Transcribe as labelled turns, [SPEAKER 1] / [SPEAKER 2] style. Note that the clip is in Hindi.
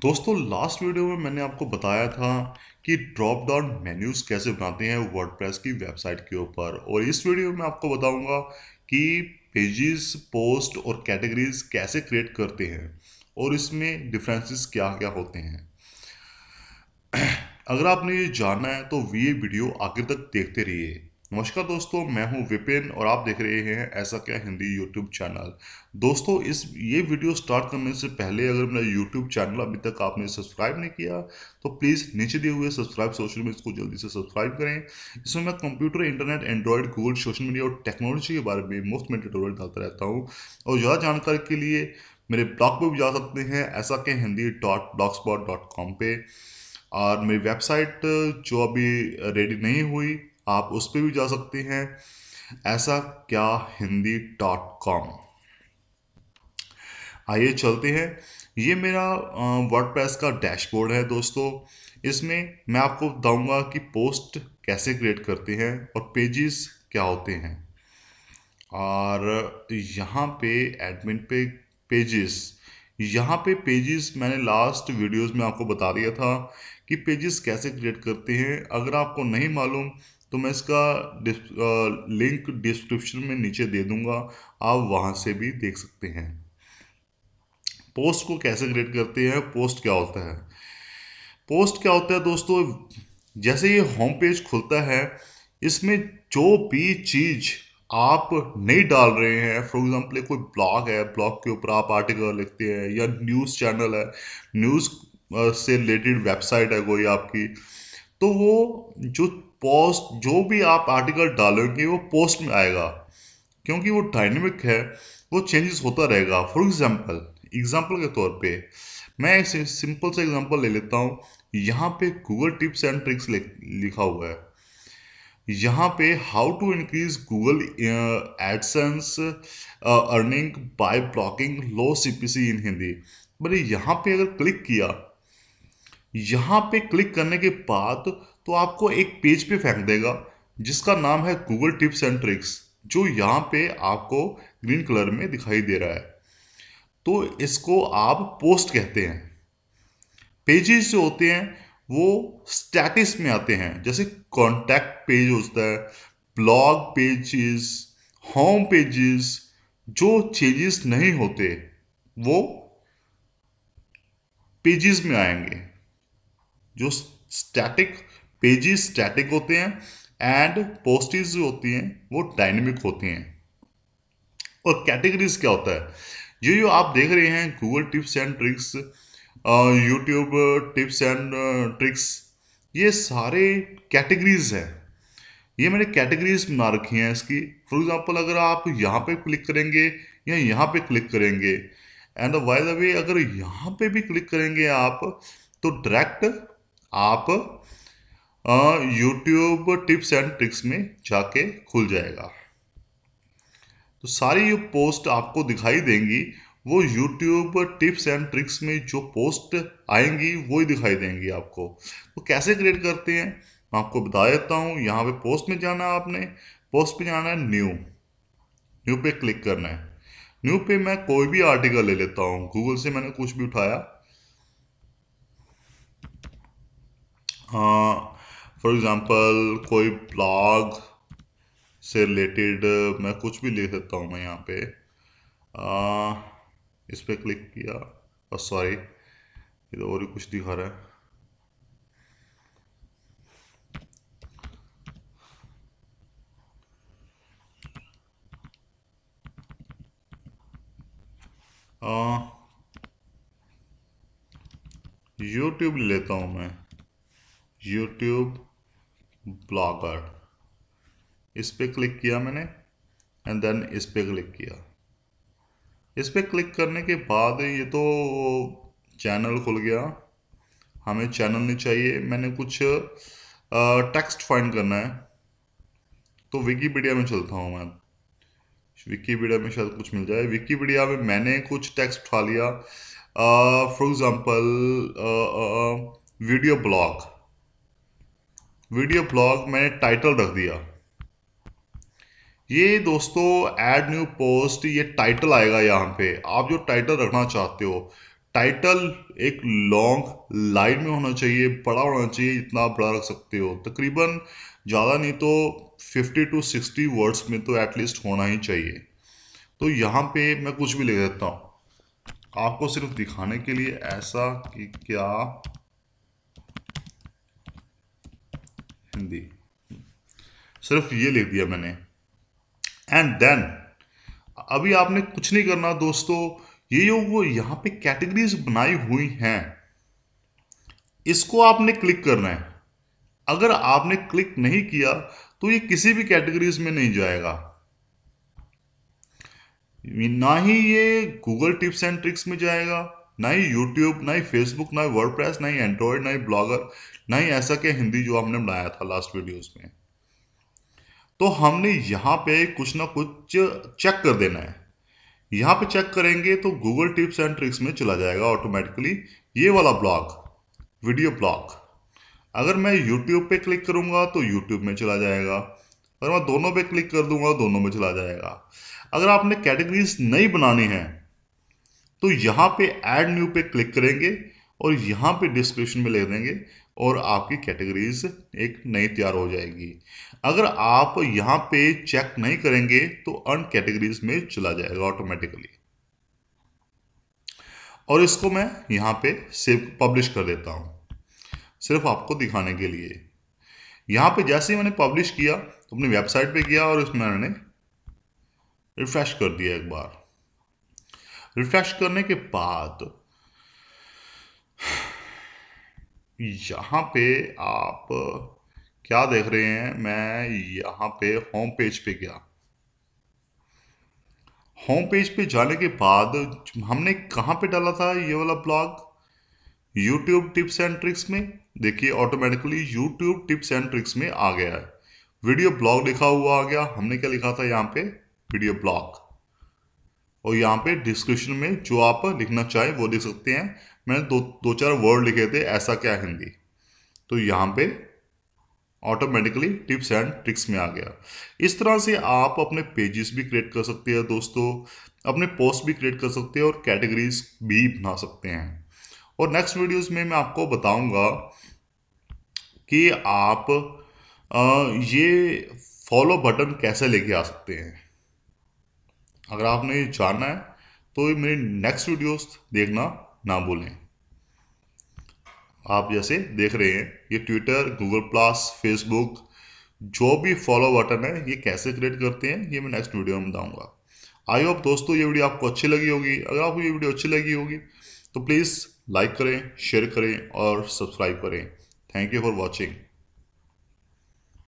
[SPEAKER 1] दोस्तों लास्ट वीडियो में मैंने आपको बताया था कि ड्रॉप डाउन मेन्यूज़ कैसे बनाते हैं वर्डप्रेस की वेबसाइट के ऊपर और इस वीडियो में आपको बताऊंगा कि पेजेस पोस्ट और कैटेगरीज कैसे क्रिएट करते हैं और इसमें डिफरेंसेस क्या क्या होते हैं अगर आपने ये जानना है तो ये वीडियो आखिर तक देखते रहिए नमस्कार दोस्तों मैं हूं विपिन और आप देख रहे हैं ऐसा क्या हिंदी यूट्यूब चैनल दोस्तों इस ये वीडियो स्टार्ट करने से पहले अगर मेरा यूट्यूब चैनल अभी तक आपने सब्सक्राइब नहीं किया तो प्लीज़ नीचे दिए हुए सब्सक्राइब सोशल मीडिया इसको जल्दी से सब्सक्राइब करें इसमें मैं computer internet Android Google social media और टेक्नोलॉजी के बारे में मुफ्त में ट्यूटोरियल डालता रहता हूँ और ज़्यादा जानकारी के लिए मेरे ब्लॉग पर भी जा सकते हैं ऐसा के Hindi dot blog spot dot com पर और मेरी वेबसाइट जो अभी रेडी नहीं हुई आप उस पर भी जा सकते हैं ऐसा क्या हिंदी डॉट कॉम आइए चलते हैं ये मेरा प्रेस का डैशबोर्ड है दोस्तों इसमें मैं आपको बताऊंगा कि पोस्ट कैसे क्रिएट करते हैं और पेजेस क्या होते हैं और यहाँ पे एडमिन पे पेजेस यहाँ पे पेजेस मैंने लास्ट वीडियोस में आपको बता दिया था कि पेजेस कैसे क्रिएट करते हैं अगर आपको नहीं मालूम तो मैं इसका लिंक डिस्क्रिप्शन में नीचे दे दूंगा आप वहां से भी देख सकते हैं पोस्ट को कैसे क्रिएट करते हैं पोस्ट क्या होता है पोस्ट क्या होता है दोस्तों जैसे ये होम पेज खुलता है इसमें जो भी चीज़ आप नहीं डाल रहे हैं फॉर एग्जाम्पल कोई ब्लॉग है ब्लॉग के ऊपर आप आर्टिकल लिखते हैं या न्यूज़ चैनल है न्यूज़ से रिलेटेड वेबसाइट है कोई आपकी तो वो जो पोस्ट जो भी आप आर्टिकल डालोगे वो पोस्ट में आएगा क्योंकि वो डायनेमिक है वो चेंजेस होता रहेगा फॉर एग्जांपल एग्जांपल के तौर पे मैं इसे सिंपल से एग्जांपल ले लेता हूँ यहाँ पे गूगल टिप्स एंड ट्रिक्स लिखा हुआ है यहाँ पे how to increase Google AdSense earning by blocking low CPC in Hindi बोले यहाँ पे अगर क्लिक किया यहाँ पे क्लिक करने के बाद तो आपको एक पेज पे फेंक देगा जिसका नाम है गूगल टिप्स एंड ट्रिक्स जो यहाँ पे आपको ग्रीन कलर में दिखाई दे रहा है तो इसको आप पोस्ट कहते हैं पेजेस जो होते हैं वो स्टैटिस में आते हैं जैसे कॉन्टैक्ट पेज होता है ब्लॉग पेजेस होम पेजेस जो चेंजेस नहीं होते वो पेजेस में आएंगे जो स्टैटिक पेजेस स्टैटिक होते हैं एंड पोस्टेज जो होती हैं वो डायनेमिक होती हैं और कैटेगरीज क्या होता है ये जो आप देख रहे हैं Google tips and tricks YouTube tips and tricks ये सारे कैटेगरीज हैं ये मैंने कैटेगरीज बना रखी हैं इसकी फॉर एग्जांपल अगर आप यहाँ पे क्लिक करेंगे या यहाँ पे क्लिक करेंगे एंड बाय द वे अगर यहाँ पे भी क्लिक करेंगे आप तो डायरेक्ट आप यूट्यूब टिप्स एंड ट्रिक्स में जाके खुल जाएगा तो सारी जो पोस्ट आपको दिखाई देंगी वो यूट्यूब टिप्स एंड ट्रिक्स में जो पोस्ट आएंगी वो ही दिखाई देंगी आपको तो कैसे क्रिएट करते हैं मैं आपको बता देता हूँ यहाँ पे पोस्ट में जाना है आपने पोस्ट पे जाना है न्यू न्यू पे क्लिक करना है न्यू पे मैं कोई भी आर्टिकल ले लेता हूँ गूगल से मैंने कुछ भी उठाया फॉर एग्ज़ाम्पल कोई ब्लॉग से रिलेटेड uh, मैं कुछ भी लिख सकता हूँ मैं यहाँ पे आ, uh, इस पर क्लिक किया और सॉरी इधर और भी कुछ दिखा रहा है यूट्यूब uh, लेता हूँ मैं यूट्यूब ब्लॉगर इस पर क्लिक किया मैंने एंड देन इस पर क्लिक किया इस पर क्लिक करने के बाद ये तो चैनल खुल गया हमें चैनल नहीं चाहिए मैंने कुछ टेक्स्ट फाइंड करना है तो विकीपीडिया में चलता हूँ मैं विकीपीडिया में शायद कुछ मिल जाए विकीपीडिया में मैंने कुछ टेक्स्ट उठा लिया for example video blog video blog मैंने टाइटल रख दिया ये दोस्तों एड न्यू पोस्ट ये टाइटल आएगा यहाँ पे आप जो टाइटल रखना चाहते हो टाइटल एक लॉन्ग लाइन में होना चाहिए बड़ा होना चाहिए इतना आप बड़ा रख सकते हो तकरीबन ज़्यादा नहीं तो 50 टू 60 वर्ड्स में तो एटलीस्ट होना ही चाहिए तो यहाँ पे मैं कुछ भी ले देता हूँ आपको सिर्फ दिखाने के लिए ऐसा कि क्या हिंदी सिर्फ ये लिख दिया मैंने एंड देन अभी आपने कुछ नहीं करना दोस्तों ये जो वो यहां पे कैटेगरीज बनाई हुई हैं इसको आपने क्लिक करना है अगर आपने क्लिक नहीं किया तो ये किसी भी कैटेगरीज में नहीं जाएगा ना ही ये गूगल टिप्स एंड ट्रिक्स में जाएगा ना ही यूट्यूब ना ही फेसबुक ना ही वर्ड ना ही एंड्रॉयड ना ही ब्लॉगर ना ही ऐसा के हिंदी जो हमने बनाया था लास्ट वीडियोज में तो हमने यहाँ पे कुछ ना कुछ चेक कर देना है यहाँ पे चेक करेंगे तो गूगल टिप्स एंड ट्रिक्स में चला जाएगा ऑटोमेटिकली ये वाला ब्लॉग वीडियो ब्लॉग अगर मैं यूट्यूब पे क्लिक करूँगा तो यूट्यूब में चला जाएगा अगर मैं दोनों पे क्लिक कर दूंगा दोनों में चला जाएगा अगर आपने कैटेगरीज नहीं बनानी है तो यहाँ पे ऐड न्यू पे क्लिक करेंगे और यहाँ पे डिस्क्रिप्शन में ले देंगे और आपकी कैटेगरीज एक नई तैयार हो जाएगी अगर आप यहाँ पे चेक नहीं करेंगे तो अन कैटेगरीज में चला जाएगा ऑटोमेटिकली और इसको मैं यहाँ पे सेव पब्लिश कर देता हूँ सिर्फ आपको दिखाने के लिए यहाँ पे जैसे ही मैंने पब्लिश किया तो अपनी वेबसाइट पे गया और इसमें मैंने रिफ्रेश कर दिया एक बार रिफ्रेश करने के बाद यहाँ पे आप क्या देख रहे हैं मैं यहाँ पे होम पेज पे गया होम पेज पे जाने के बाद हमने कहाँ पे डाला था ये वाला blog YouTube tips and tricks में देखिए automatically YouTube tips and tricks में आ गया है वीडियो ब्लॉग लिखा हुआ आ गया हमने क्या लिखा था यहाँ पे वीडियो ब्लॉग और यहाँ पे डिस्क्रिप्शन में जो आप लिखना चाहें वो लिख सकते हैं मैंने दो दो चार वर्ड लिखे थे ऐसा क्या हिंदी तो यहाँ पे ऑटोमेटिकली टिप्स एंड ट्रिक्स में आ गया इस तरह से आप अपने पेजेस भी क्रिएट कर सकते हैं दोस्तों अपने पोस्ट भी क्रिएट कर सकते हैं और कैटेगरीज भी बना सकते हैं और नेक्स्ट वीडियोज में मैं आपको बताऊंगा कि आप ये फॉलो बटन कैसे लेके आ सकते हैं अगर आपने ये जानना है तो मेरे नेक्स्ट वीडियोस देखना ना भूलें आप जैसे देख रहे हैं ये ट्विटर गूगल प्लस फेसबुक जो भी फॉलो बटन है ये कैसे क्रिएट करते हैं ये मैं नेक्स्ट वीडियो में बताऊंगा आई होप दोस्तों ये वीडियो आपको अच्छी लगी होगी अगर आपको ये वीडियो अच्छी लगी होगी तो प्लीज़ लाइक करें शेयर करें और सब्सक्राइब करें थैंक यू फॉर वॉचिंग